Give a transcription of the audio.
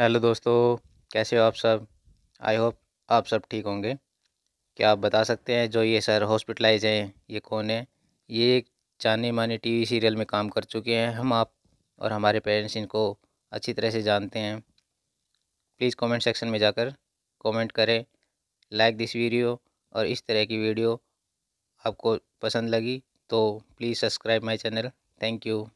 hello दोस्तों कैसे हो आप सब आई होप आप सब ठीक होंगे क्या आप बता सकते हैं जो ये सर हॉस्पिटलाइज हैं ये कौन है ये एक जाने माने टीवी सीरियल में काम कर चुके हैं हम आप और हमारे पेरेंट्स इनको अच्छी तरह से जानते हैं प्लीज़ कमेंट सेक्शन में जाकर कमेंट करें लाइक दिस वीडियो और इस तरह की वीडियो आपको पसंद लगी तो please subscribe my channel thank you